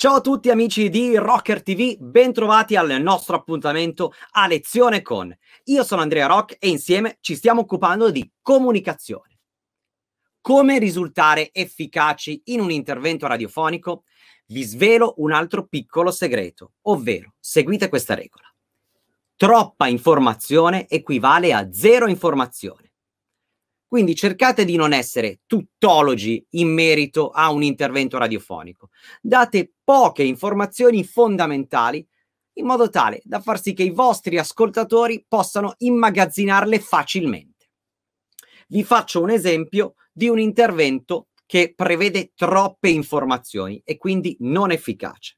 Ciao a tutti amici di Rocker TV, bentrovati al nostro appuntamento a lezione con. Io sono Andrea Rock e insieme ci stiamo occupando di comunicazione. Come risultare efficaci in un intervento radiofonico? Vi svelo un altro piccolo segreto, ovvero seguite questa regola. Troppa informazione equivale a zero informazione quindi cercate di non essere tuttologi in merito a un intervento radiofonico. Date poche informazioni fondamentali in modo tale da far sì che i vostri ascoltatori possano immagazzinarle facilmente. Vi faccio un esempio di un intervento che prevede troppe informazioni e quindi non efficace.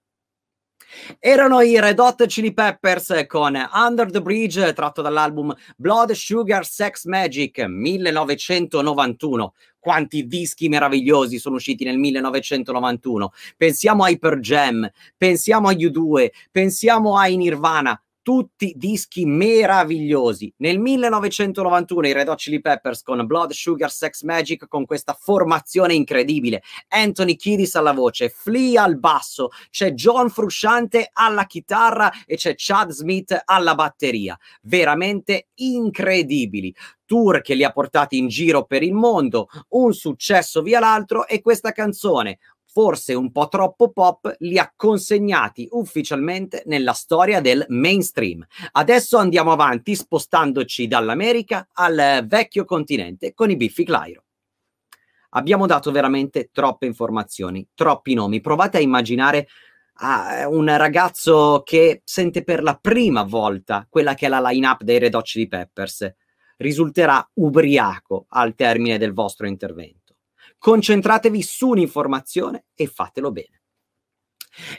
Erano i Red Hot Chili Peppers con Under the Bridge, tratto dall'album Blood Sugar Sex Magic 1991 quanti dischi meravigliosi sono usciti nel 1991. Pensiamo a Hyper Jam, pensiamo a U2, pensiamo ai Nirvana tutti dischi meravigliosi. Nel 1991 i Red Hot Chili Peppers con Blood Sugar Sex Magic con questa formazione incredibile. Anthony Kiddis alla voce, Flea al basso, c'è John Frusciante alla chitarra e c'è Chad Smith alla batteria. Veramente incredibili tour che li ha portati in giro per il mondo, un successo via l'altro e questa canzone, forse un po' troppo pop, li ha consegnati ufficialmente nella storia del mainstream. Adesso andiamo avanti spostandoci dall'America al eh, vecchio continente con i Biffi Clyro. Abbiamo dato veramente troppe informazioni, troppi nomi. Provate a immaginare a ah, un ragazzo che sente per la prima volta quella che è la line-up dei Red Hot Chili Peppers. Risulterà ubriaco al termine del vostro intervento. Concentratevi su un'informazione e fatelo bene.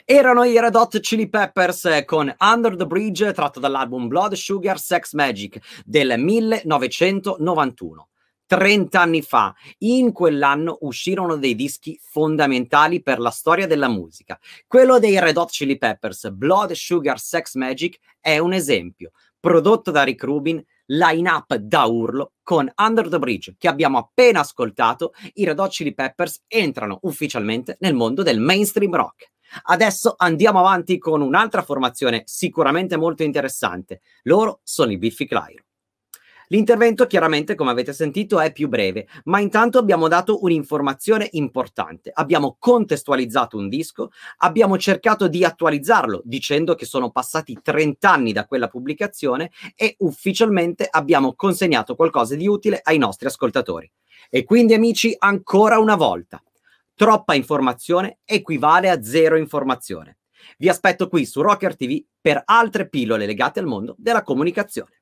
Erano i Red Hot Chili Peppers con Under the Bridge tratto dall'album Blood Sugar Sex Magic del 1991. 30 anni fa. In quell'anno uscirono dei dischi fondamentali per la storia della musica. Quello dei Red Hot Chili Peppers, Blood Sugar Sex Magic, è un esempio. Prodotto da Rick Rubin, line-up da urlo con Under the Bridge che abbiamo appena ascoltato, i Red Hot Chili Peppers entrano ufficialmente nel mondo del mainstream rock. Adesso andiamo avanti con un'altra formazione sicuramente molto interessante. Loro sono i Biffi Clyro. L'intervento chiaramente, come avete sentito, è più breve, ma intanto abbiamo dato un'informazione importante. Abbiamo contestualizzato un disco, abbiamo cercato di attualizzarlo dicendo che sono passati 30 anni da quella pubblicazione e ufficialmente abbiamo consegnato qualcosa di utile ai nostri ascoltatori. E quindi amici, ancora una volta, troppa informazione equivale a zero informazione. Vi aspetto qui su Rocker TV per altre pillole legate al mondo della comunicazione.